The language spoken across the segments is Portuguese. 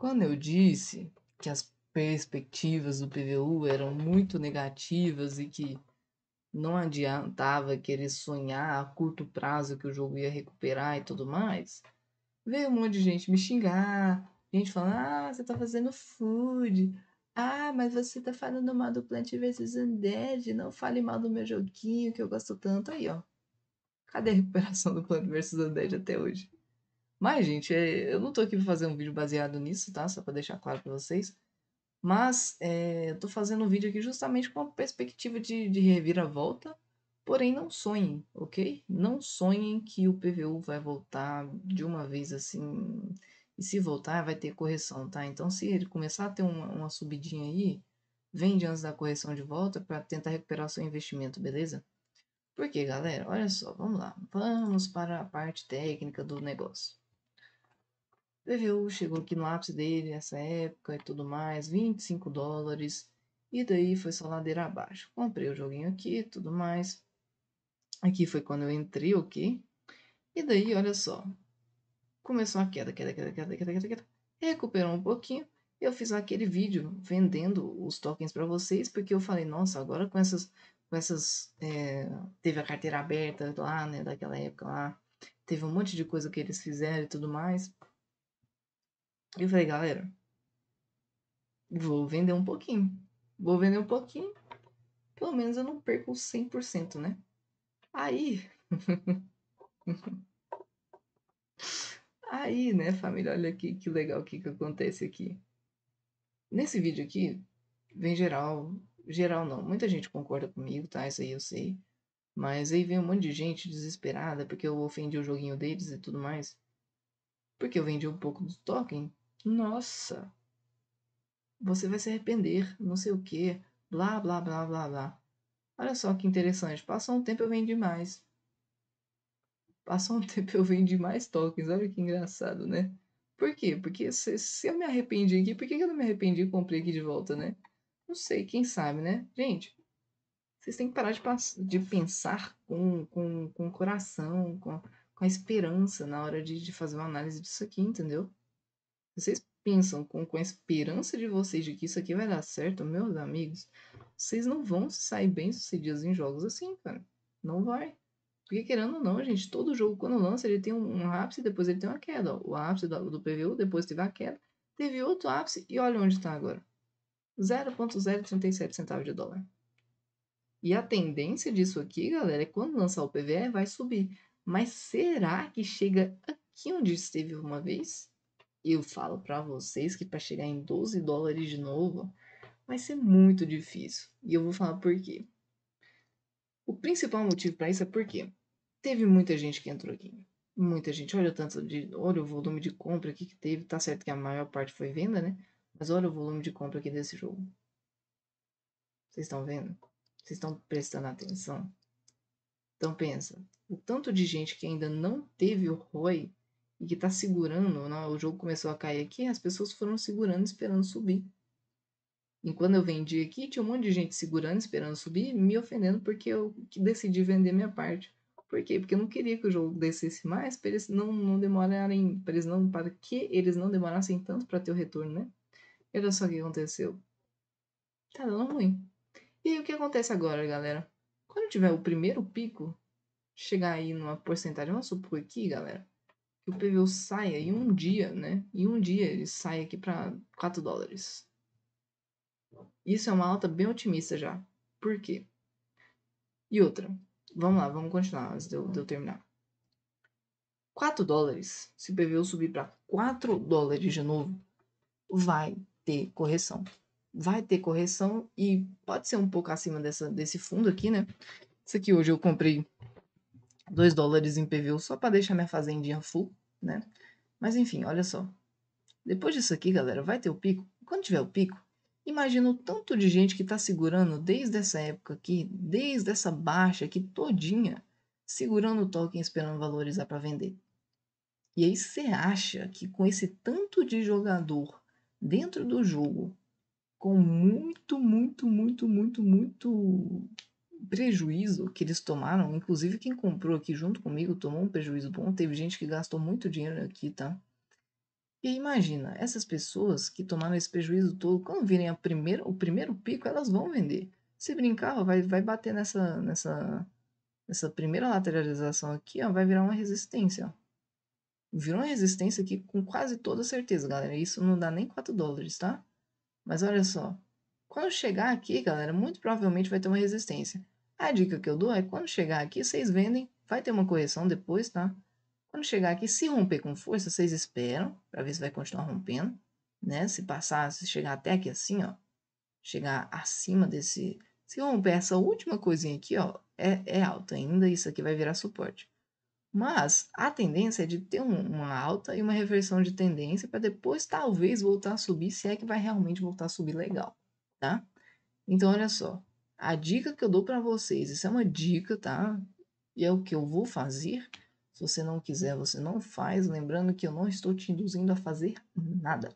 Quando eu disse que as perspectivas do PVU eram muito negativas e que não adiantava querer sonhar a curto prazo que o jogo ia recuperar e tudo mais, veio um monte de gente me xingar, gente falando, ah, você tá fazendo food, ah, mas você tá falando mal do Plant vs Undead, não fale mal do meu joguinho que eu gosto tanto. Aí, ó, cadê a recuperação do Plant vs Undead até hoje? Mas, gente, eh, eu não tô aqui pra fazer um vídeo baseado nisso, tá? Só pra deixar claro pra vocês. Mas é, eu tô fazendo um vídeo aqui justamente com a perspectiva de, de reviravolta. Porém, não sonhem, ok? Não sonhem que o PVU vai voltar de uma vez assim. E se voltar, vai ter correção, tá? Então, se ele começar a ter uma, uma subidinha aí, vende antes da correção de volta para tentar recuperar seu investimento, beleza? Porque, galera, olha só, vamos lá. Vamos para a parte técnica do negócio. VVU chegou aqui no ápice dele nessa época e tudo mais, 25 dólares. E daí foi só ladeira abaixo. Comprei o joguinho aqui tudo mais. Aqui foi quando eu entrei, ok? E daí, olha só. Começou a queda, queda, queda, queda, queda, queda, queda. Recuperou um pouquinho. Eu fiz aquele vídeo vendendo os tokens para vocês, porque eu falei, nossa, agora com essas. Com essas é, teve a carteira aberta lá, né? Daquela época lá. Teve um monte de coisa que eles fizeram e tudo mais. E eu falei, galera, vou vender um pouquinho. Vou vender um pouquinho. Pelo menos eu não perco 100%, né? Aí. Aí, né, família? Olha aqui que legal que, que acontece aqui. Nesse vídeo aqui, vem geral. Geral não, muita gente concorda comigo, tá? Isso aí eu sei. Mas aí vem um monte de gente desesperada porque eu ofendi o joguinho deles e tudo mais. Porque eu vendi um pouco do token nossa, você vai se arrepender, não sei o quê, blá, blá, blá, blá, blá. Olha só que interessante. Passou um tempo eu vendi mais. Passou um tempo eu vendi mais tokens. Olha que engraçado, né? Por quê? Porque se, se eu me arrependi aqui, por que, eu não me arrependi e comprei aqui de volta, né? Não sei, quem sabe, né? Gente, vocês têm que parar de, de pensar com, com, com o coração, com, com a esperança na hora de, de fazer uma análise disso aqui, entendeu? Vocês pensam com, com a esperança de vocês de que isso aqui vai dar certo, meus amigos? Vocês não vão se sair bem sucedidos em jogos assim, cara. Não vai. Porque querendo ou não, gente, todo jogo quando lança ele tem um, ápice ápice, depois ele tem uma queda. O ápice do, do PVU, depois teve a queda, teve outro ápice e olha onde está agora. 0,037 centavos de dólar. E a tendência disso aqui, galera, é quando lançar o PVE vai subir. Mas será que chega aqui onde esteve uma vez? eu falo para vocês que para chegar em 12 dólares de novo vai ser muito difícil. E eu vou falar por quê. O principal motivo para isso é porque teve muita gente que entrou aqui. Muita gente, olha tanto de, olha o volume de compra aqui que teve, tá certo que a maior parte foi venda, né? Mas olha o volume de compra aqui desse jogo. Vocês estão vendo? Vocês estão prestando atenção? Então pensa, o tanto de gente que ainda não teve o ROI e que está segurando, né? o jogo começou a cair aqui, as pessoas foram segurando, esperando subir. E quando eu vendi aqui, tinha um monte de gente segurando, esperando subir, me ofendendo porque eu decidi vender minha parte. Por quê? Porque eu não queria que o jogo descesse mais, para eles não, não demorarem, para eles não, para que eles não demorassem tanto para ter o retorno, né? E olha só o que aconteceu. Tá dando ruim. E aí, o que acontece agora, galera? Quando tiver o primeiro pico, chegar aí numa porcentagem, vamos supor aqui, galera, o PVU saia em um dia, né? Em um dia ele sai aqui para 4 dólares. Isso é uma alta bem otimista já. Por quê? E outra. Vamos lá, vamos continuar antes de eu, de eu terminar. 4 dólares, se o PVU subir para 4 dólares de novo, vai ter correção. Vai ter correção e pode ser um pouco acima dessa, desse fundo aqui, né? Isso aqui hoje eu comprei 2 dólares em PVU só para deixar minha fazendinha full né? Mas enfim, olha só. Depois disso aqui, galera, vai ter o pico. Quando tiver o pico, imagina o tanto de gente que está segurando desde essa época aqui, desde essa baixa aqui todinha, segurando o token esperando valorizar para vender. E aí você acha que com esse tanto de jogador dentro do jogo, com muito, muito, muito, muito, muito prejuízo que eles tomaram, inclusive quem comprou aqui junto comigo tomou um prejuízo bom, teve gente que gastou muito dinheiro aqui, tá? E imagina, essas pessoas que tomaram esse prejuízo todo, quando virem a primeira, o primeiro pico, elas vão vender. Se brincar, vai, vai bater nessa, nessa, nessa primeira lateralização aqui, ó, vai virar uma resistência. Ó. Virou uma resistência aqui com quase toda certeza, galera. Isso não dá nem 4 dólares, tá? Mas olha só, quando chegar aqui, galera, muito provavelmente vai ter uma resistência. A dica que eu dou é quando chegar aqui, vocês vendem, vai ter uma correção depois, tá? Quando chegar aqui, se romper com força, vocês esperam para ver se vai continuar rompendo, né? Se passar, se chegar até aqui assim, ó, chegar acima desse, se romper essa última coisinha aqui, ó, é, é alta ainda, isso aqui vai virar suporte. Mas a tendência é de ter um, uma alta e uma reversão de tendência para depois talvez voltar a subir, se é que vai realmente voltar a subir legal tá? Então, olha só, a dica que eu dou para vocês, isso é uma dica, tá? E é o que eu vou fazer. Se você não quiser, você não faz. Lembrando que eu não estou te induzindo a fazer nada.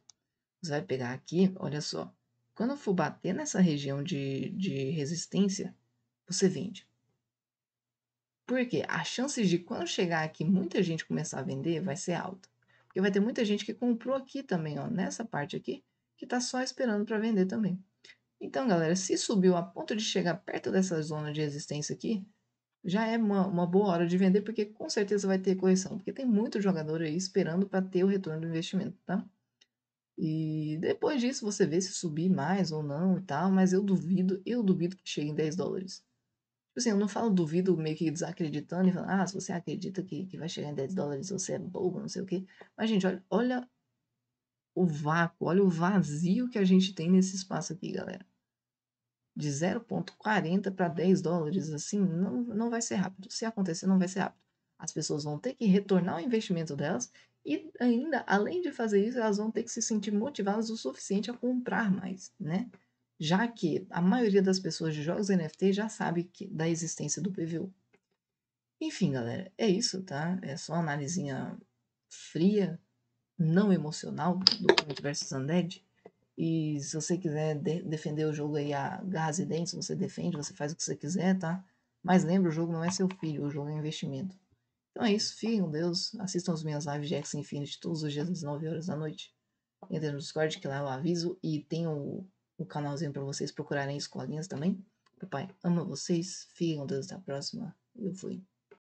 Você vai pegar aqui, olha só. Quando for bater nessa região de, de resistência, você vende. Porque as chances de quando chegar aqui muita gente começar a vender vai ser alta. Porque vai ter muita gente que comprou aqui também, ó, nessa parte aqui, que está só esperando para vender também. Então, galera, se subiu a ponto de chegar perto dessa zona de resistência aqui, já é uma, uma boa hora de vender, porque com certeza vai ter correção, porque tem muito jogador aí esperando para ter o retorno do investimento, tá? E depois disso você vê se subir mais ou não e tal, mas eu duvido, eu duvido que chegue em 10 dólares. Tipo assim, eu não falo duvido meio que desacreditando e falando, ah, se você acredita que, que vai chegar em 10 dólares, você é bobo, não sei o quê. Mas, gente, olha, olha o vácuo, olha o vazio que a gente tem nesse espaço aqui, galera de 0,40 para 10 dólares, assim, não, não vai ser rápido. Se acontecer, não vai ser rápido. As pessoas vão ter que retornar o investimento delas e ainda, além de fazer isso, elas vão ter que se sentir motivadas o suficiente a comprar mais, né? Já que a maioria das pessoas de jogos NFT já sabe que, da existência do PVU. Enfim, galera, é isso, tá? É só uma analisinha fria, não emocional do Plant vs Undead. E se você quiser de defender o jogo aí a garras e dentes, você defende, você faz o que você quiser, tá? Mas lembra, o jogo não é seu filho, o jogo é um investimento. Então é isso, fiquem com Deus, assistam as minhas lives de X Infinity todos os dias às 9 horas da noite. Entrem no Discord, que lá eu aviso, e tem o, o canalzinho para vocês procurarem escolinhas também. Papai ama vocês, fiquem com Deus, até a próxima. Eu fui.